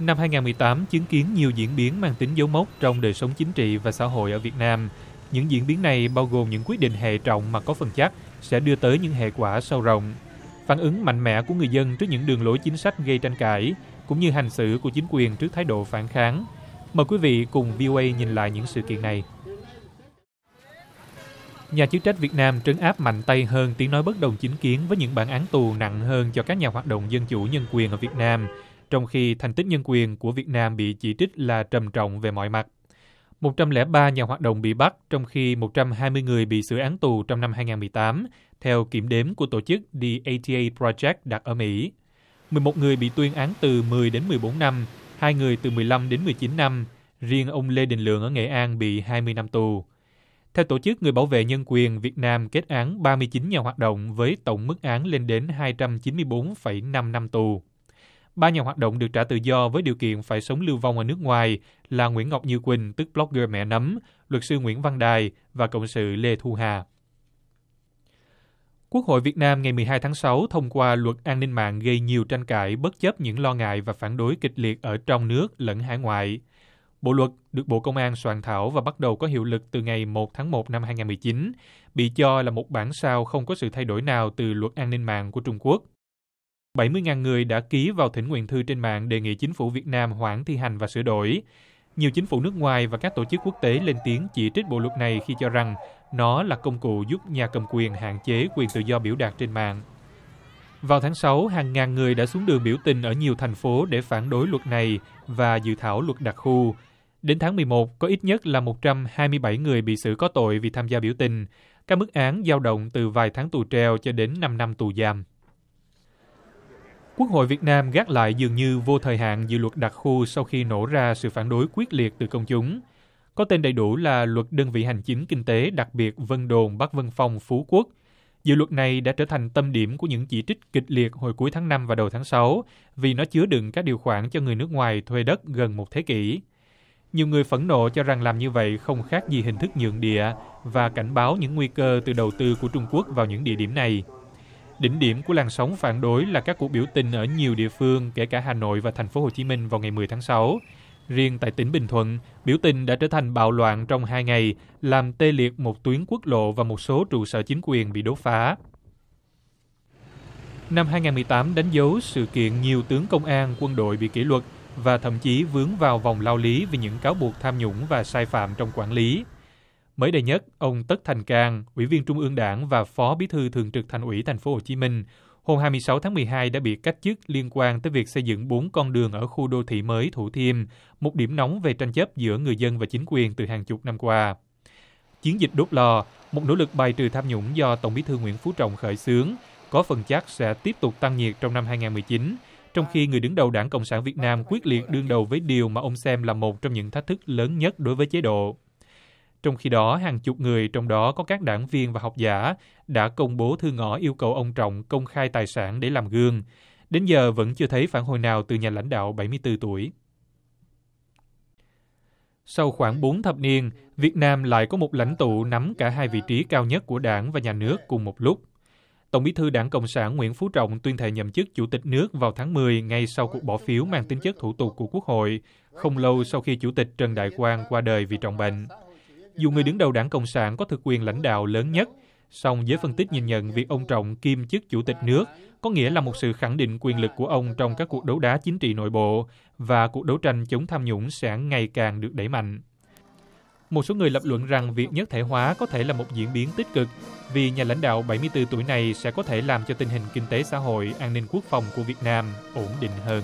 Năm 2018 chứng kiến nhiều diễn biến mang tính dấu mốc trong đời sống chính trị và xã hội ở Việt Nam. Những diễn biến này bao gồm những quyết định hệ trọng mà có phần chắc sẽ đưa tới những hệ quả sâu rộng. Phản ứng mạnh mẽ của người dân trước những đường lối chính sách gây tranh cãi, cũng như hành xử của chính quyền trước thái độ phản kháng. Mời quý vị cùng VOA nhìn lại những sự kiện này. Nhà chức trách Việt Nam trấn áp mạnh tay hơn tiếng nói bất đồng chính kiến với những bản án tù nặng hơn cho các nhà hoạt động dân chủ nhân quyền ở Việt Nam – trong khi thành tích nhân quyền của Việt Nam bị chỉ trích là trầm trọng về mọi mặt. 103 nhà hoạt động bị bắt, trong khi 120 người bị xử án tù trong năm 2018, theo kiểm đếm của tổ chức The ATA Project đặt ở Mỹ. 11 người bị tuyên án từ 10 đến 14 năm, hai người từ 15 đến 19 năm, riêng ông Lê Đình Lượng ở Nghệ An bị 20 năm tù. Theo Tổ chức Người Bảo vệ Nhân quyền, Việt Nam kết án 39 nhà hoạt động với tổng mức án lên đến 294,5 năm tù. Ba nhà hoạt động được trả tự do với điều kiện phải sống lưu vong ở nước ngoài là Nguyễn Ngọc Như Quỳnh, tức blogger mẹ nấm, luật sư Nguyễn Văn Đài và cộng sự Lê Thu Hà. Quốc hội Việt Nam ngày 12 tháng 6 thông qua luật an ninh mạng gây nhiều tranh cãi bất chấp những lo ngại và phản đối kịch liệt ở trong nước lẫn hải ngoại. Bộ luật được Bộ Công an soạn thảo và bắt đầu có hiệu lực từ ngày 1 tháng 1 năm 2019, bị cho là một bản sao không có sự thay đổi nào từ luật an ninh mạng của Trung Quốc bảy mươi ngàn người đã ký vào thỉnh nguyện thư trên mạng đề nghị chính phủ việt nam hoãn thi hành và sửa đổi nhiều chính phủ nước ngoài và các tổ chức quốc tế lên tiếng chỉ trích bộ luật này khi cho rằng nó là công cụ giúp nhà cầm quyền hạn chế quyền tự do biểu đạt trên mạng vào tháng sáu hàng ngàn người đã xuống đường biểu tình ở nhiều thành phố để phản đối luật này và dự thảo luật đặc khu Đến tháng 11, có ít nhất là 127 người bị xử có tội vì tham gia biểu tình. Các mức án dao động từ vài tháng tù treo cho đến 5 năm tù giam. Quốc hội Việt Nam gác lại dường như vô thời hạn dự luật đặc khu sau khi nổ ra sự phản đối quyết liệt từ công chúng. Có tên đầy đủ là Luật Đơn vị Hành chính Kinh tế đặc biệt Vân Đồn Bắc Vân Phong Phú Quốc. Dự luật này đã trở thành tâm điểm của những chỉ trích kịch liệt hồi cuối tháng 5 và đầu tháng 6 vì nó chứa đựng các điều khoản cho người nước ngoài thuê đất gần một thế kỷ. Nhiều người phẫn nộ cho rằng làm như vậy không khác gì hình thức nhượng địa và cảnh báo những nguy cơ từ đầu tư của Trung Quốc vào những địa điểm này đỉnh điểm của làn sóng phản đối là các cuộc biểu tình ở nhiều địa phương kể cả hà nội và thành phố hồ chí minh vào ngày 10 tháng 6. riêng tại tỉnh bình thuận biểu tình đã trở thành bạo loạn trong hai ngày làm tê liệt một tuyến quốc lộ và một số trụ sở chính quyền bị đốt phá năm 2018 đánh dấu sự kiện nhiều tướng công an, quân đội bị kỷ luật và thậm chí vướng vào vòng lao lý vì những cáo buộc tham nhũng và sai phạm trong quản lý. Mới đây nhất, ông Tất Thành Cang, Ủy viên Trung ương Đảng và Phó Bí thư Thường trực Thành ủy Thành phố Hồ Chí Minh, hôm 26 tháng 12 đã bị cách chức liên quan tới việc xây dựng bốn con đường ở khu đô thị mới Thủ Thiêm, một điểm nóng về tranh chấp giữa người dân và chính quyền từ hàng chục năm qua. Chiến dịch đốt lò, một nỗ lực bài trừ tham nhũng do Tổng Bí thư Nguyễn Phú Trọng khởi xướng, có phần chắc sẽ tiếp tục tăng nhiệt trong năm 2019, trong khi người đứng đầu Đảng Cộng sản Việt Nam quyết liệt đương đầu với điều mà ông xem là một trong những thách thức lớn nhất đối với chế độ trong khi đó hàng chục người trong đó có các đảng viên và học giả đã công bố thư ngỏ yêu cầu ông trọng công khai tài sản để làm gương đến giờ vẫn chưa thấy phản hồi nào từ nhà lãnh đạo 74 tuổi sau khoảng 4 thập niên, Việt Nam lại có một lãnh tụ nắm cả hai vị trí cao nhất của đảng và nhà nước cùng một lúc. Tổng bí thư đảng Cộng sản Nguyễn Phú Trọng tuyên thệ nhậm chức Chủ tịch nước vào tháng 10 ngay sau cuộc bỏ phiếu mang tính chất thủ tục của Quốc hội, không lâu sau khi Chủ tịch Trần Đại Quang qua đời vì trọng bệnh. Dù người đứng đầu đảng Cộng sản có thực quyền lãnh đạo lớn nhất, song giới phân tích nhìn nhận việc ông Trọng kiêm chức chủ tịch nước có nghĩa là một sự khẳng định quyền lực của ông trong các cuộc đấu đá chính trị nội bộ và cuộc đấu tranh chống tham nhũng sẽ ngày càng được đẩy mạnh. Một số người lập luận rằng việc nhất thể hóa có thể là một diễn biến tích cực vì nhà lãnh đạo 74 tuổi này sẽ có thể làm cho tình hình kinh tế xã hội, an ninh quốc phòng của Việt Nam ổn định hơn.